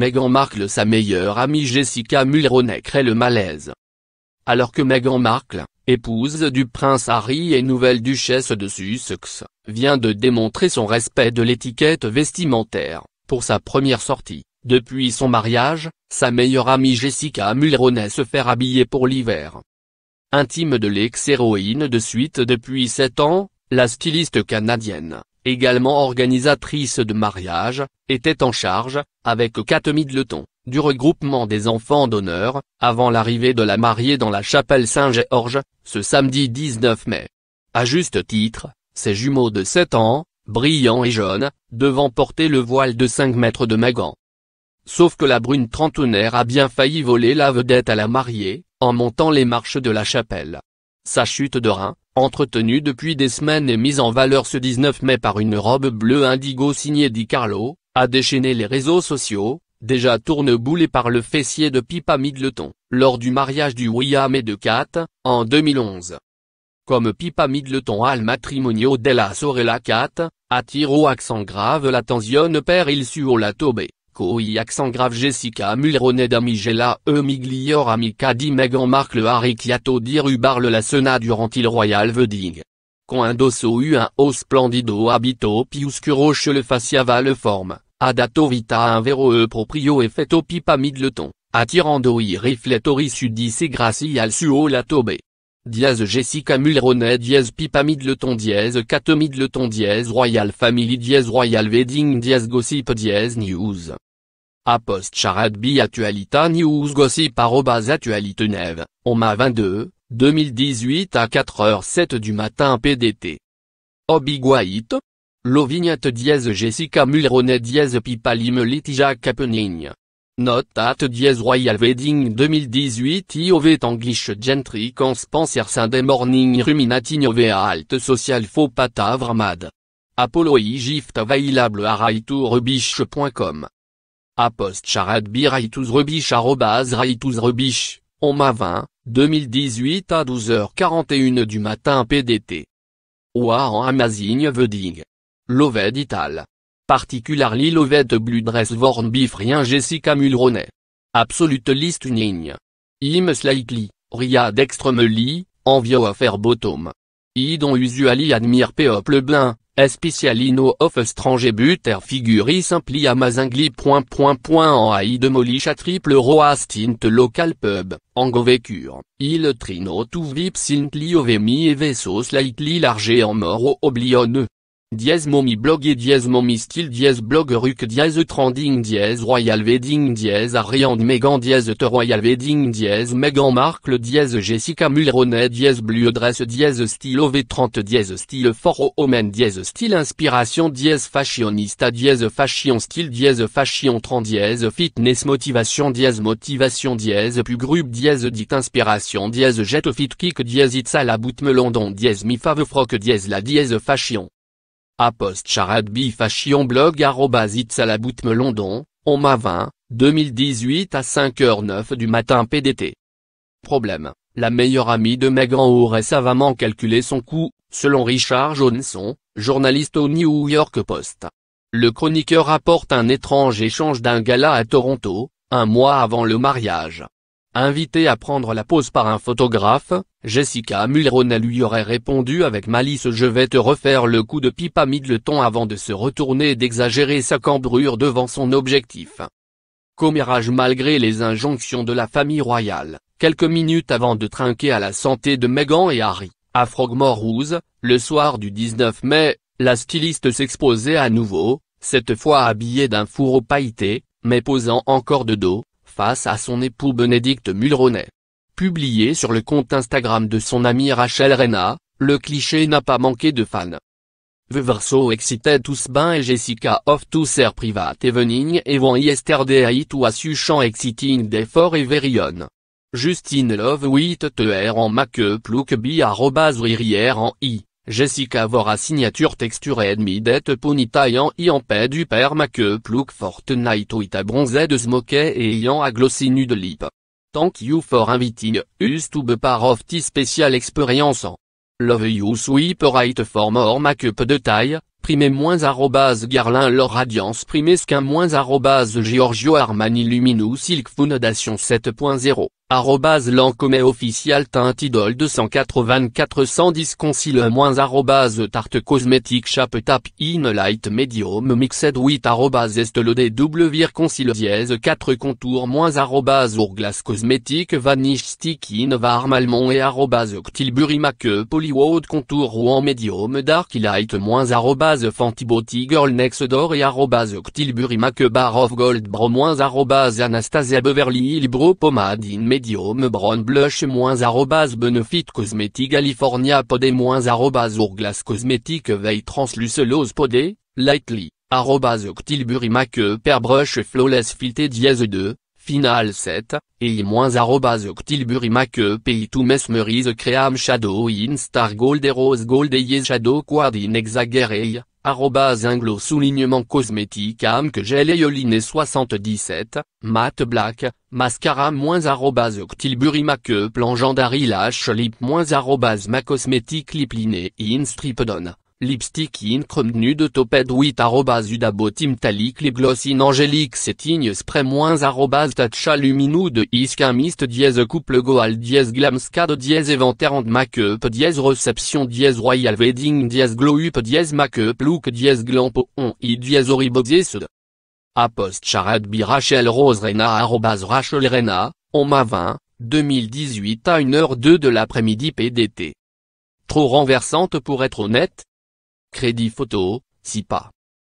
Meghan Markle Sa meilleure amie Jessica Mulroney crée le malaise. Alors que Meghan Markle, épouse du prince Harry et nouvelle duchesse de Sussex, vient de démontrer son respect de l'étiquette vestimentaire, pour sa première sortie, depuis son mariage, sa meilleure amie Jessica Mulroney se fait habiller pour l'hiver. Intime de l'ex-héroïne de suite depuis 7 ans, la styliste canadienne, également organisatrice de mariage, était en charge, avec Catemide Leton, du regroupement des enfants d'honneur, avant l'arrivée de la mariée dans la chapelle Saint-Georges, ce samedi 19 mai. À juste titre, ces jumeaux de 7 ans, brillants et jaunes, devant porter le voile de 5 mètres de Magan. Sauf que la brune trentenaire a bien failli voler la vedette à la mariée, en montant les marches de la chapelle. Sa chute de rein, entretenu depuis des semaines et mise en valeur ce 19 mai par une robe bleue indigo signée Di Carlo, a déchaîné les réseaux sociaux, déjà tourneboulé par le fessier de Pippa Middleton, lors du mariage du William et de Kat, en 2011. Comme Pippa Middleton al matrimonio della sorella Kat, attire au accent grave l'attention père il suo la i accent grave Jessica Mulroney d'Amigella e miglior amica di megan Markle Harry, Kiato, di rubarle la Sena durant il royal wedding. un dosso u un o splendido abito più scuro che le faciava le forme, Adato vita un vero e proprio effetto pipa midleton, attirando i riflettori su di se grazie al suo latobe. Diaz Jessica Mulroney Diaz, Pipa Midleton dièse Cat Midleton Royal Family Diaz, Royal Wedding Diaz, Gossip Diaz, News Charadbi Actualita News Gossip on m'a 22, 2018 à 4h07 du matin PDT. Obigwait. Lovignette dièse Jessica Mulroney dièse Pipalim litija kapening. Note at dièse Royal Wedding 2018 IOV English Gentry Conspenser Sunday Morning Ruminating Alt Social Faux Pata Vramad. Apollo gift Available à Raitouzrebich on m'a 20, 2018 à 12h41 du matin PDT. War en Amazing Veding. Loved Ital. Particularly Blue dress Vorn Bifrien Jessica Mulroney. Absolute list ligne. Im slightly, Ria extremely, envio offer bottom. Idon usually admire people blin, Especialino of Strange buter figuri simpli amazingli. Point, point, point, en moliche à triple roa stint local pub, angovecure, il trino tu vip sintli ovemi et vaisseau slightly large en moro oblione, Dièse momie blog et dièse momie style dièse blog ruc dièse trending dièse royal wedding dièse Ariane Megan dièse te royal wedding dièse Megan Markle dièse Jessica Mulroney dièse blue dress dièse style ov 30 dièse style for omen dièse style inspiration dièse fashionista dièse fashion style dièse fashion trend dièse fitness motivation dièse motivation dièse plus groupe dièse dit inspiration dièse jet fit kick dièse it's à la bout melondon dièse mi fave froc dièse la dièse fashion charad Fashion Blog London, Melondon, ma 20, 2018 à 5 h 9 du matin PDT. Problème, la meilleure amie de Meghan aurait savamment calculé son coût, selon Richard Johnson, journaliste au New York Post. Le chroniqueur rapporte un étrange échange d'un gala à Toronto, un mois avant le mariage. Invité à prendre la pose par un photographe, Jessica Mulroney lui aurait répondu avec malice « Je vais te refaire le coup de pipe à Middleton » avant de se retourner et d'exagérer sa cambrure devant son objectif. Commérage malgré les injonctions de la famille royale, quelques minutes avant de trinquer à la santé de Meghan et Harry, à Frogmore House, le soir du 19 mai, la styliste s'exposait à nouveau, cette fois habillée d'un fourreau pailleté, mais posant encore de dos, face à son époux Bénédicte Mulroney. Publié sur le compte Instagram de son amie Rachel Rena, le cliché n'a pas manqué de fans. The Verso excitait tous bain et Jessica of tous ser private evening et vont yesterday it ou su exciting forts for verion. Justine love with air en make plouk bi en i, Jessica vora signature texture et demi det ponytail en i en paix du père make plouk fortnite ou a bronzé de smokey et ayant à glossy nude lip. Thank you for inviting us to be part of this special experience. Love you sweep right for more make de taille, primé moins arrobase garlin leur radiance primé skin moins arrobase Giorgio Armani Luminous Silk Foundation 7.0 officiel teint idole 284 110 concile moins tarte cosmétique chape tape in light medium mixed with arrobase double vir concile dièse 4 contours moins arrobase glace cosmétique vanish stick in varm et arrobas octilbury polywood contour ou en medium dark light moins arrobase fantiboty girl next door et arrobas octilbury bar of gold bro moins arrobas anastasia beverly hill bro pomade in medium brown blush moins arrobase benefit cosmetic california podé moins arrobase Ourglass cosmetic veille translucelose podé, lightly, arrobas octilbury e, per brush flawless filter dièse 2, final 7, et moins arrobas octilbury e, pay to mesmerize cream shadow in star gold et rose gold et yes shadow quad in exaggerate, Inglot soulignement cosmétique que gel et 77, matte black, mascara moins arrobase octilburi maqueux plan lip moins arrobase ma cosmétique lipliné in strip Lipstick in Chrome nu de toped 8 arrobas udabot imtalic lip gloss in angélique setting spray moins arrobas tatcha luminou de mist dièse couple goal dièse scad dièse éventaire and macup dièse reception dièse royal wedding dièse glow up dièse macup look dièse glampo on i dièse A post charad bi Rachel Rose Rena arrobas Rachel Rena, on m'a 20, 2018 à 1h02 de l'après-midi PDT. Trop renversante pour être honnête, Crédit photo, CIPA